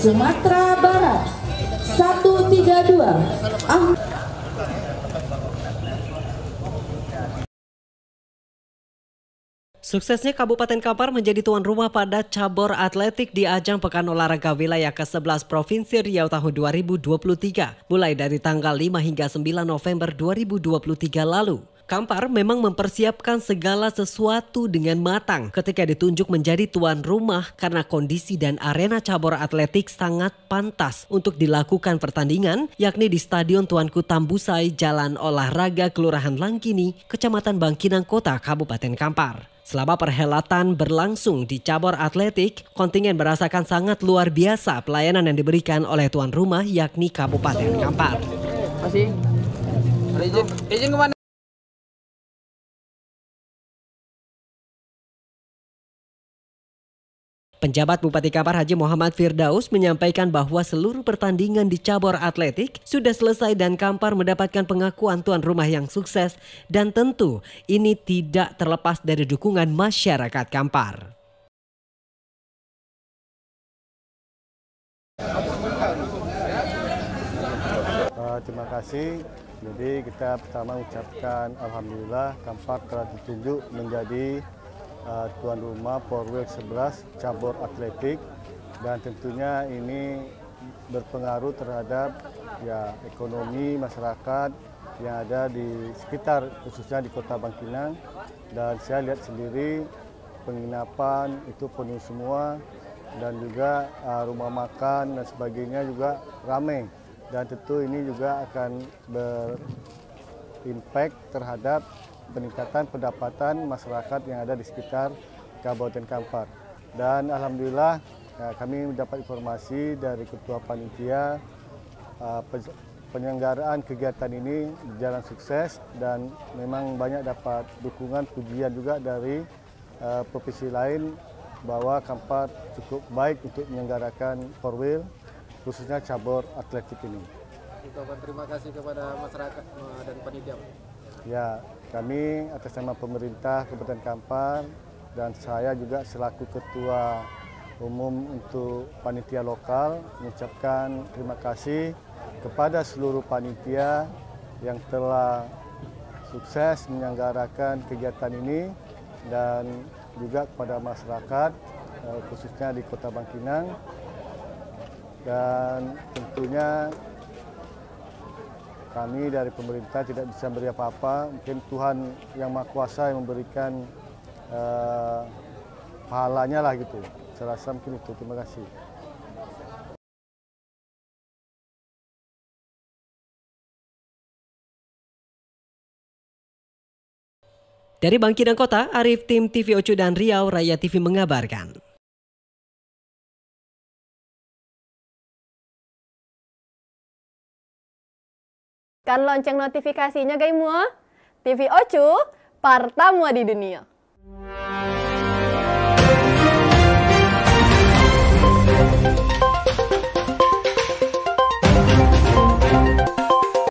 Sumatera Barat 132 Ah, Suksesnya Kabupaten Kampar menjadi tuan rumah pada cabur atletik di ajang Pekan Olahraga Wilayah ke-11 Provinsi Riau tahun 2023, mulai dari tanggal 5 hingga 9 November 2023 lalu. Kampar memang mempersiapkan segala sesuatu dengan matang ketika ditunjuk menjadi tuan rumah karena kondisi dan arena cabur atletik sangat pantas untuk dilakukan pertandingan yakni di Stadion Tuanku Tambusai, Jalan Olahraga Kelurahan Langkini, Kecamatan Bangkinang Kota, Kabupaten Kampar. Selama perhelatan berlangsung di cabur atletik, kontingen merasakan sangat luar biasa pelayanan yang diberikan oleh tuan rumah yakni Kabupaten Kampar. Masih? Izin, izin kemana? Penjabat Bupati Kampar Haji Muhammad Firdaus menyampaikan bahwa seluruh pertandingan di cabur atletik sudah selesai dan Kampar mendapatkan pengakuan tuan rumah yang sukses dan tentu ini tidak terlepas dari dukungan masyarakat Kampar. Eh, terima kasih. Jadi kita pertama ucapkan Alhamdulillah Kampar telah ditunjuk menjadi uh, tuan rumah Wheel 11 cabur atletik dan tentunya ini berpengaruh terhadap ya ekonomi masyarakat yang ada di sekitar khususnya di Kota Bangkinang dan saya lihat sendiri penginapan itu penuh semua dan juga uh, rumah makan dan sebagainya juga ramai dan tentu ini juga akan berimpact terhadap peningkatan pendapatan masyarakat yang ada di sekitar Kabupaten Kampar. Dan alhamdulillah ya, kami mendapat informasi dari Ketua Panitia uh, penyelenggaraan kegiatan ini berjalan sukses dan memang banyak dapat dukungan pujian juga dari uh, provinsi lain bahwa Kampar cukup baik untuk menyelenggarakan four wheel khususnya cabur atletik ini. terima kasih kepada masyarakat uh, dan panitia. Ya, kami atas nama pemerintah Kabupaten Kampar dan saya juga selaku ketua umum untuk panitia lokal mengucapkan terima kasih kepada seluruh panitia yang telah sukses menyelenggarakan kegiatan ini dan juga kepada masyarakat eh, khususnya di Kota Bangkinang dan tentunya kami dari pemerintah tidak bisa beri apa-apa. Mungkin Tuhan yang Maha Kuasa yang memberikan uh, pahalanya lah gitu. Saya rasa mungkin itu. Terima kasih. Dari Bangkinang Kota, Arif Tim TV Ocu dan Riau Raya TV mengabarkan. Tekan lonceng notifikasinya, guys, mua. TV Ocu, pertama di dunia.